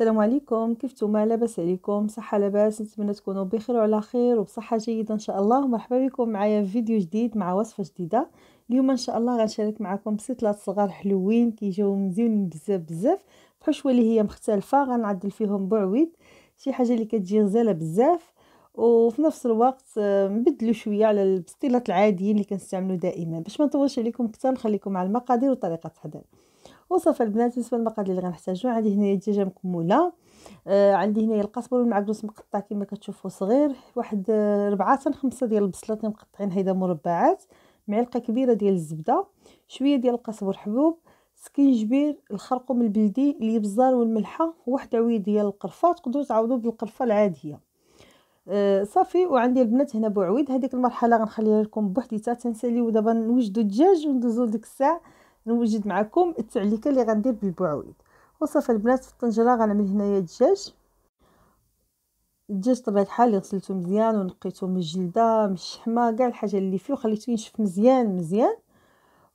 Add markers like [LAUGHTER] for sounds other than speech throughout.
السلام عليكم كيف نتوما لاباس عليكم صحه لاباس نتمنى تكونوا بخير وعلى خير وبصحه جيده ان شاء الله ومرحبا بكم معايا في فيديو جديد مع وصفه جديده اليوم ان شاء الله غنشارك معكم بسيطلات صغار حلوين كيجيو مزيونين بزاف بزاف بحشوه اللي هي مختلفه غنعدل فيهم بعويد شي حاجه اللي كتجي غزاله بزاف وفي نفس الوقت آه، نبدلو شويه على البسطيلات العاديين اللي كنستعملو دائما باش ما نطولش عليكم كثر نخليكم مع المقادير وطريقه التحضير وصافي البنات بالنسبه للمقادير اللي غنحتاجو عندي هنايا الدجاجه مكموله آه عندي هنايا القزبر والمعكوس مقطع كما كتشوفوا صغير واحد آه، ربعة حتى خمسة ديال البصلات مقطعين هيدا مربعات معلقه كبيره ديال الزبده شويه ديال القزبر حبوب سكينجبير الخرقوم البلدي الابزار والملحه واحد عويه ديال القرفه تقدروا تعوضوا بالقرفه العاديه آه صافي وعندي البنات هنا بوعويد هذيك المرحله غنخليها لكم بوحديتها تنساليو دابا نوجدوا الدجاج وندوزو ديك الساعه نوجد معكم التعليكه اللي غندير بالبعويد وصافي البنات في الطنجره غنعمل هنايا الدجاج الدجاج طبيعه الحال اللي غسلته مزيان ونقيته من الجلده من الشحمه كاع الحاجه اللي فيه وخليته ينشف مزيان مزيان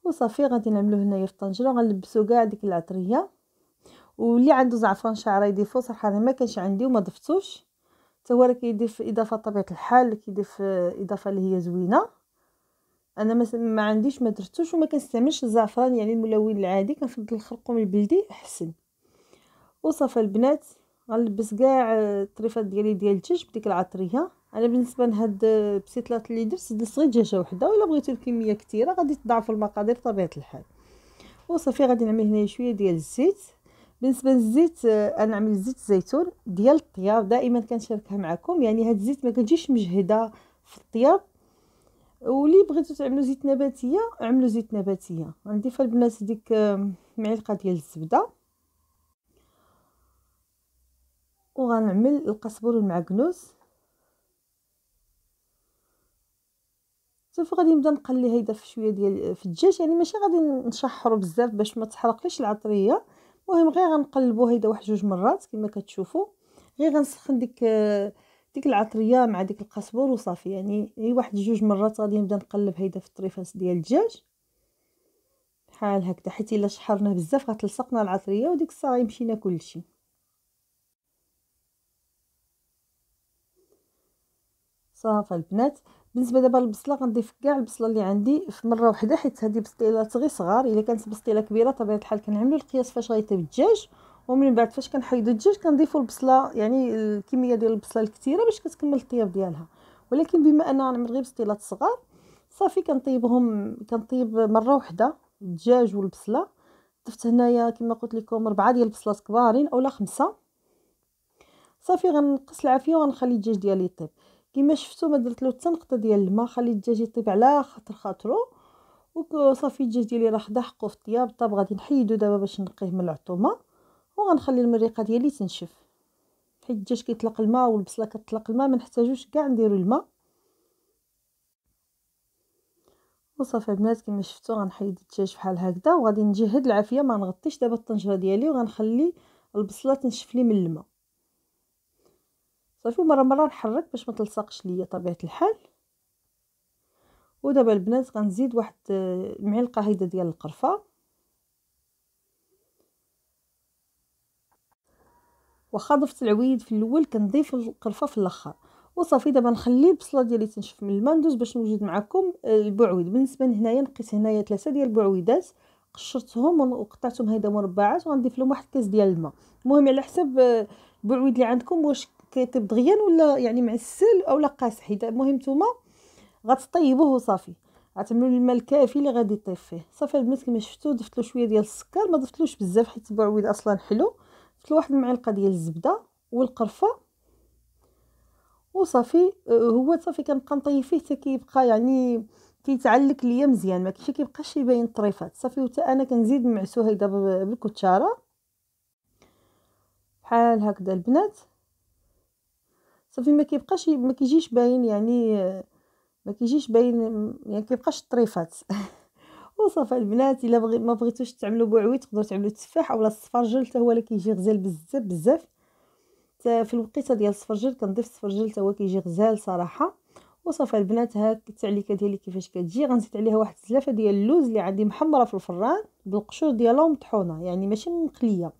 وصافي غادي نعملو هنايا في الطنجره غنلبسو كاع ديك العطريه واللي عنده زعفران شعره يضيفو صراحه انا ما كانش عندي وما ضفتوش حتى هو كيضيف اضافه طبيعه الحال كيضيف اضافه اللي هي زوينه انا ما عنديش ما درتوش وما كنستعملش الزعفران يعني الملون العادي كنفضل الخرقوم البلدي احسن وصافا البنات غنلبس كاع آه، الطريفات ديالي ديال الدجاج بديك العطريه انا بالنسبه لهاد البسيطلات آه، اللي درت درت غير دجاجه وحده ولا بغيتو الكميه كثيره غادي تضاعفوا المقادير بطبيعه الحال وصافي غادي نعمل هنايا شويه ديال الزيت بالنسبه للزيت آه، انا عملت زيت الزيتون ديال الطياب دائما كنشاركها معكم يعني هاد الزيت ما كتجيش مجهده في الطياب ولي بغيتو تعملوا زيت نباتيه عملوا زيت نباتيه غنضيف البنات ديك معلقه ديال الزبده وغنعمل القزبر والمعكنوس صافي غادي نبدا نقلي هيدا في شويه ديال في الدجاج يعني ماشي غادي نشحرو بزاف باش ما تحرقليش العطريه المهم غير غنقلبو هيدا واحد جوج مرات كما كتشوفوا غير غنسخن ديك آه ديك العطريه مع ديك القزبر وصافي يعني اي واحد جوج مرات غادي نبدا نقلب هيدا في الطريفات ديال الدجاج بحال هكذا حيت الا شحرناه بزاف غتلصقنا العطريه وديك الساعه يمشينا كلشي صافي البنات بالنسبه دابا للبصله غنضيف كاع البصله اللي عندي في مره واحده حيت هذه بسطيله غير صغار الا كانت بسطيله كبيره طبيعه الحال كنعملو القياس فاش غيطيب الدجاج ومن بعد فاش كنحيدو الدجاج كنضيفو البصله يعني الكميه ديال البصله الكثيره باش كتكمل الطياب ديالها ولكن بما انا غير بسطيلات صغار صافي كنطيبهم كنطيب مره واحده الدجاج والبصله ضفت هنايا كما قلت لكم ربعه ديال البصلات كبارين اولا خمسه صافي غنقص العافيه وغنخلي الدجاج ديالي يطيب كما شفتوا ما درت له حتى نقطه ديال الماء خلي الدجاج يطيب على خاطر خاطرو وصافي الدجاج ديالي راه حدا حقو في الطياب طاب غادي نحيدو دابا باش نقيه من العطومه وغنخلي المريقه ديالي تنشف حيت الدجاج كيطلق الماء والبصله كتطلق الماء ما نحتاجوش كاع نديرو الماء وصافي البنات كما شفتوا غنحيد الدجاج بحال هكذا وغادي نجهد العافيه ما نغطيش دابا الطنجره ديالي وغنخلي البصله تنشف لي من الماء صافي مره مره نحرك باش ما تلصقش ليا طبيعه الحال ودابا البنات غنزيد واحد المعلقه هيدا ديال القرفه واخا ضفت العويد في الاول كنضيف القرفه في الاخر وصافي دابا نخلي البصله ديالي تنشف من الماء ندوز باش نوجد معكم آه، البعويد بالنسبه لهنايا نقيت هنايا ثلاثه ديال البعويدات قشرتهم وقطعتهم هيدا مربعات وغنضيف لهم واحد الكاس ديال الماء المهم على حسب آه، البعويد اللي عندكم واش كيطيب دغيا ولا يعني معسل اولا قاسح حيت المهم نتوما غتطيبوه وصافي غتعملوا الماء الكافي اللي غادي يطيب فيه صافي البنات كما شفتوا ضفت له شويه ديال السكر ما ضفتلوش بزاف حيت البعويد اصلا حلو ضفت واحد المعلقه ديال الزبده والقرفه وصافي آه، هو صافي كنبقى نطيب فيه حتى كيبقى يعني كيتعلق ليا مزيان ما كيبقاش كيبقاش يبين الطريفات صافي وتا انا كنزيد نمعسو هكذا بالكتشاره بحال هكذا البنات صافي ما كيبقاش ما كيجيش باين يعني آه، ما كيجيش باين يعني كيبقاش الطريفات [LAUGHS] وصافي البنات الا بغي ما بغيتوش تعملوا بوعوي تقدروا تعملوا تفاح اولا الصفرجل حتى هو اللي كيجي غزال بزاف بزاف في الوقيته ديال الصفرجل كنضيف الصفرجل حتى هو كيجي غزال صراحه وصافي البنات هاك التعليكه ديالي كيفاش كتجي غنزيد عليها واحد الزلافه ديال اللوز اللي عندي محمره في الفران بالقشور ديالها ومطحونه يعني ماشي مقليه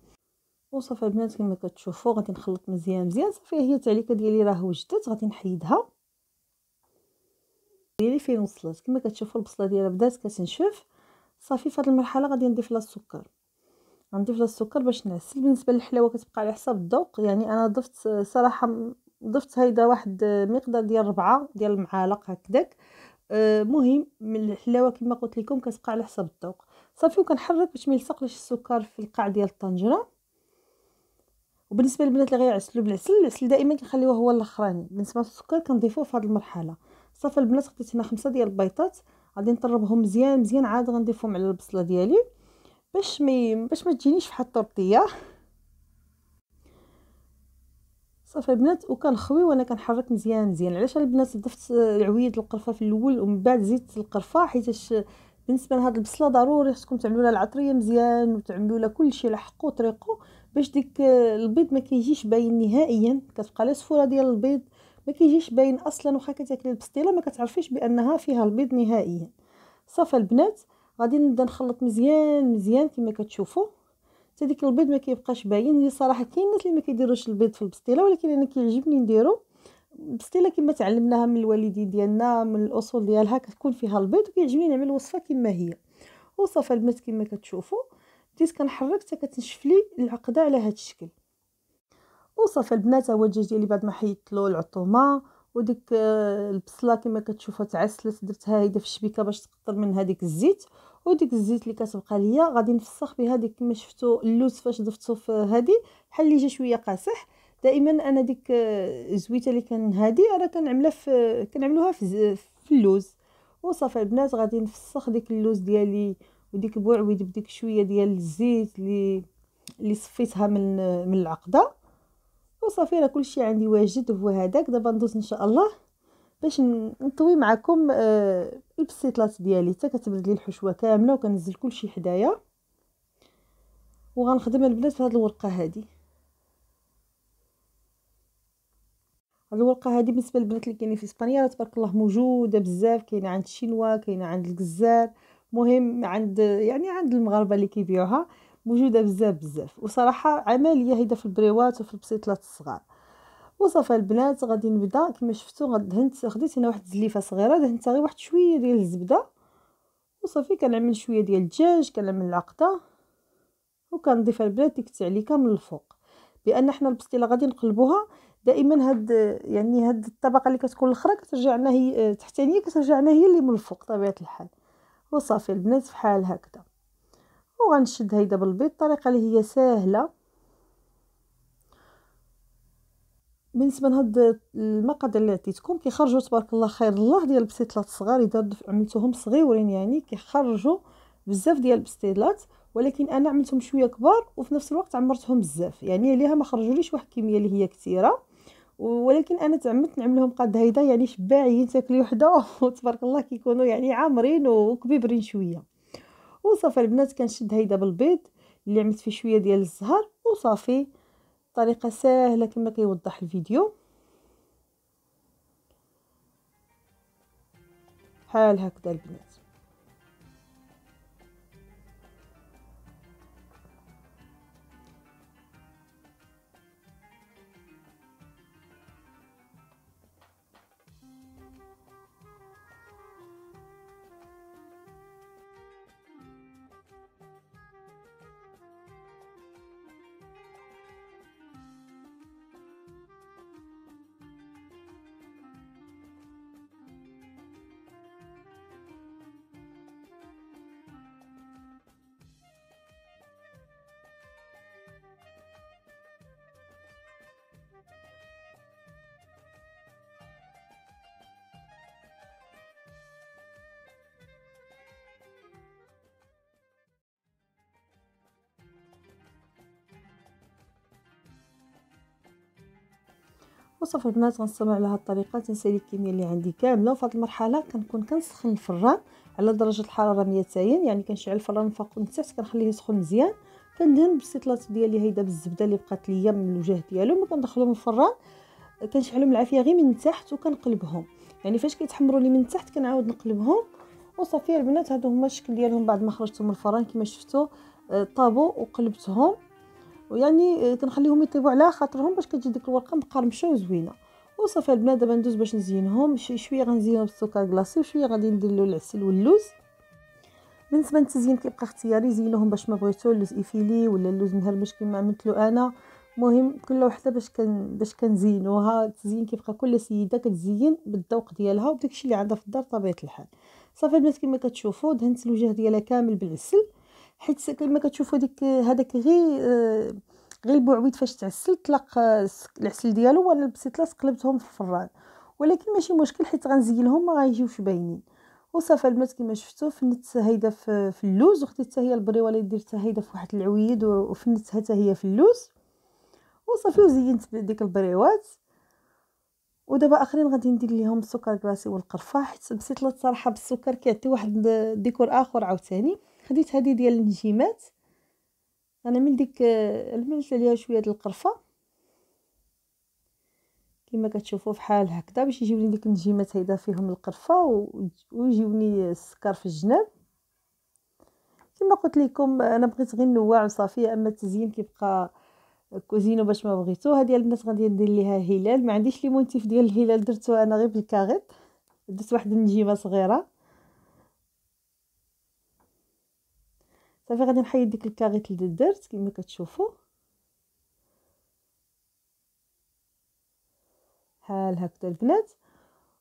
وصافي البنات كما كتشوفوا غادي نخلط مزيان مزيان صافي هي التعليكه ديالي راه وجدت غادي نحيدها ديالي فين وصلت كما كتشوفوا البصله ديالها بدات كتنشف صافي في هذه المرحله غادي نضيف لها السكر غنضيف لها السكر باش نعسل بالنسبه للحلاوه كتبقى على حساب الذوق يعني انا ضفت صراحه ضفت هيدا واحد مقدار ديال ربعة ديال المعالق هكداك آه، مهم من الحلاوه كما قلت لكم كتبقى على حساب الذوق صافي وكنحرك باش ما يلصقليش السكر في القاع ديال الطنجره وبالنسبه للبنات اللي غيعسلوا بالعسل العسل دائما كنخليوه هو الاخراني بالنسبه للسكر كنضيفوه في هذه المرحله صافي البنات خديت هنا خمسة ديال البيضات غادي نطربهم مزيان مزيان عاد غنضيفهم على البصله ديالي باش ما باش ما تجينيش فحال الطرطيه صافي البنات وكنخوي وانا كنحرك مزيان مزيان علاش البنات ضفت العويد القرفه في الاول ومن بعد زدت القرفه حيتاش بالنسبه لهاد البصله ضروري خصكم تعملوا لها العطريه مزيان وتعملوا لها كلشي على حقه وطريقه باش ديك البيض ما كيجيش باين نهائيا كتبقى لا صفوره ديال البيض ما كيجيش باين اصلا واخا كتاكلي البسطيله ما كتعرفيش بانها فيها البيض نهائيا صافا البنات غادي نبدا نخلط مزيان مزيان كما كتشوفوا حتى ديك البيض ما كيبقاش باين لي صراحه كاين الناس اللي ما كيديروش البيض في البسطيله ولكن انا كيعجبني نديرو البسطيله كما تعلمناها من الوالدين ديالنا من الاصول ديالها كتكون فيها البيض وكيعجبني نعمل الوصفه كما هي وصافا البنات كما كتشوفوا بديت كنحرك حتى كتنشف لي العقده على هذا الشكل وصافي البنات هو الدجاج ديالي بعد ما حيدت له العطومه وديك آه، البصله كما كتشوفوا تعسلت درتها هيدا في الشبيكه باش تقطر من هذيك الزيت وديك الزيت اللي كتبقى ليا غادي نفسخ بها ديك كما شفتوا اللوز فاش ضفتو في هذه بحال اللي جا شويه قاصح دائما انا ديك آه، الزويته اللي كان هادي راه كنعملها في كنعملوها في, في اللوز وصافي البنات غادي نفسخ ديك اللوز ديالي وديك بوعويد بديك شويه ديال الزيت اللي اللي صفيتها من آه، من العقده وصافي راه كلشي عندي واجد هو هذاك دابا ندوز ان شاء الله باش نطوي معكم آه البسيطلات ديالي حتى كتبرد لي الحشوه كامله وكنزل كلشي حدايا وغنخدم البنات في هذه الورقه هذه هاد الورقه هذه بالنسبه للبنات اللي كاينين في اسبانيا راه تبارك الله موجوده بزاف كاينه عند الشينوا كاينه عند الجزائر مهم عند يعني عند المغاربه اللي كيبيعوها موجوده بزاف بزاف وصراحه عمليه هيدا في البريوات وفي البسيطلات الصغار وصافي البنات غادي نبدا كما شفتوا دهنت خديت هنا واحد زليفه صغيره دهنت غير واحد شويه ديال الزبده وصافي كنعمل شويه ديال الدجاج كنعمل العقده وكنضيف البنات ديك التعليكه من الفوق بان حنا البسطيله غادي نقلبوها دائما هاد يعني هاد الطبقه اللي كتكون الاخرى كترجع لنا هي تحتانيه كترجع لنا هي اللي من الفوق طبيعه الحال وصافي البنات فحال هكذا وغنشد هيدا بالبيض طريقه اللي هي ساهله بالنسبه لهاد المقادير اللي عطيتكم كيخرجوا تبارك الله خير الله ديال البسيطلات الصغار اذا عملتوهم صغيورين يعني كيخرجوا بزاف ديال البسيطلات ولكن انا عملتهم شويه كبار وفي نفس الوقت عمرتهم بزاف يعني ليها ما خرجوليش واحد الكميه اللي هي كثيره ولكن انا تعمدت نعملهم قد هيدا يعني شباعين تاكلي وحده [LAUGHS] وتبارك الله كيكونوا يعني عامرين وكبيبرين شويه وصافي البنات كنشد هيدا بالبيض اللي عملت فيه شويه ديال الزهر وصافي طريقه سهله كما كيوضح الفيديو بحال هكذا البنات وصافي البنات غنصنع على هاد الطريقه تنسالي الكميه اللي عندي كامله وفي هاد المرحله كنكون كنسخن الفران على درجه الحراره 200 يعني كنشعل الفران من التحت كنخليه يسخن مزيان كندهن بالسيطلات ديالي هيدا بالزبده اللي بقات ليا من الوجه ديالو ملي كندخلهم الفران كنشعلهم العافيه غير من تحت وكنقلبهم يعني فاش كيتحمروا لي من تحت كنعاود نقلبهم وصافي البنات هادو هما الشكل ديالهم بعد ما خرجتهم من الفران كما شفتوا آه، طابو وقلبتهم ويعني آه، كنخليهم يطيبوا على خاطرهم باش كتجي ديك الورقه مقرمشه وزوينه وصافي البنات دابا ندوز باش نزينهم شي شويه غنزينهم بالسكر كلاصي وشويه غادي ندير له العسل واللوز بالنسبه للتزيين كيبقى اختياري زينوهم باش ما بغيتو اللوز ايفيلي ولا اللوز مهرمش كما عملتلو انا المهم كل وحده باش كن باش كنزينوها التزيين كيبقى كل سيده كتزين بالذوق ديالها وداكشي اللي عندها في الدار طبيعه الحال صافي البنات كما كتشوفوا دهنت الوجه ديالها كامل بالعسل حيت كما كتشوفوا ديك هذاك غير آه، غير البعويد فاش تعسل طلق آه، العسل ديالو وانا لبسيت لاص قلبتهم في الفران ولكن ماشي مشكل حيت غنزيلهم ما غايجيوش باينين وصافي المات كما شفتوا فنت هيدا في, اللوز وخديت حتى هي البريوالي اللي درتها هيدا في واحد العويد وفنتها حتى هي في اللوز وصافي وزينت ديك البريوات ودابا اخرين غادي ندير ليهم السكر كلاصي والقرفه حيت بسيط الصراحه بالسكر كيعطي واحد ديكور اخر عاوتاني خديت هذه ديال النجيمات انا من ديك الملت عليها شويه د القرفه كما كتشوفوا فحال هكذا باش يجيوني ديك النجيمات هيدا فيهم القرفه ويجيوني السكر في الجناب كما قلت لكم انا بغيت غير نواع وصافي اما التزيين كيبقى كوزينو باش ما بغيتو هذه البنات غادي ندير ليها هلال ما عنديش لي مونتيف ديال الهلال درتو انا غير بالكاغيط درت واحد النجيمه صغيره صافي غادي نحيد ديك الكاغيط اللي درت كما كتشوفوا بحال هكذا البنات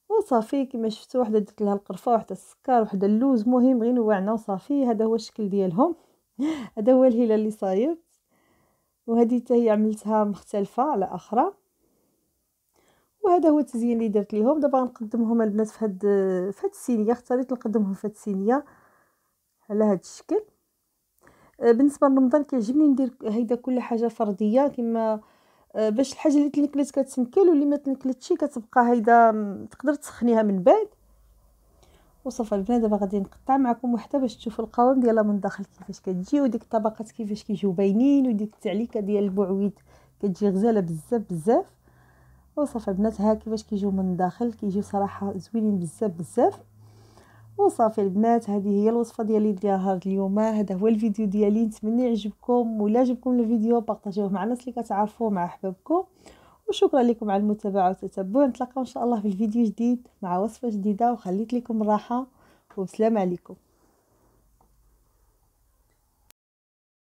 وصافي كما شفتوا وحده درت لها القرفه وحده السكر وحده اللوز مهم غير نوعنا وصافي هذا هو الشكل ديالهم [LAUGHS] هذا هو الهلال اللي صايب وهذه حتى هي عملتها مختلفه على اخرى وهذا هو التزيين اللي درت ليهم دابا غنقدمهم البنات في هاد في هاد السينيه اختاريت نقدمهم في هاد السينيه على هاد الشكل آه، بالنسبه لرمضان كيعجبني ندير هيدا كل حاجه فرديه كما آه، باش الحاجه اللي تنكلت كتنكل واللي ما تنكلتش كتبقى هيدا تقدر تسخنيها من بعد وصافي البنات دابا غادي نقطع معكم وحده باش تشوفوا القوام ديالها من الداخل كيفاش كتجي وديك الطبقات كيفاش كيجيو باينين وديك التعليكه ديال البعويد كتجي غزاله بزاف بزاف وصافي البنات ها كيفاش كيجيو من الداخل كيجيو صراحه زوينين بزاف بزاف وصافي البنات هذه هي الوصفه ديالي ديال هاد اليوم هذا هو الفيديو ديالي نتمنى يعجبكم ولا عجبكم الفيديو بارطاجوه مع الناس اللي كتعرفوا مع احبابكم وشكرا لكم على المتابعه والتتبع نتلاقاو ان شاء الله في الفيديو جديد مع وصفه جديده وخليت لكم الراحه والسلام عليكم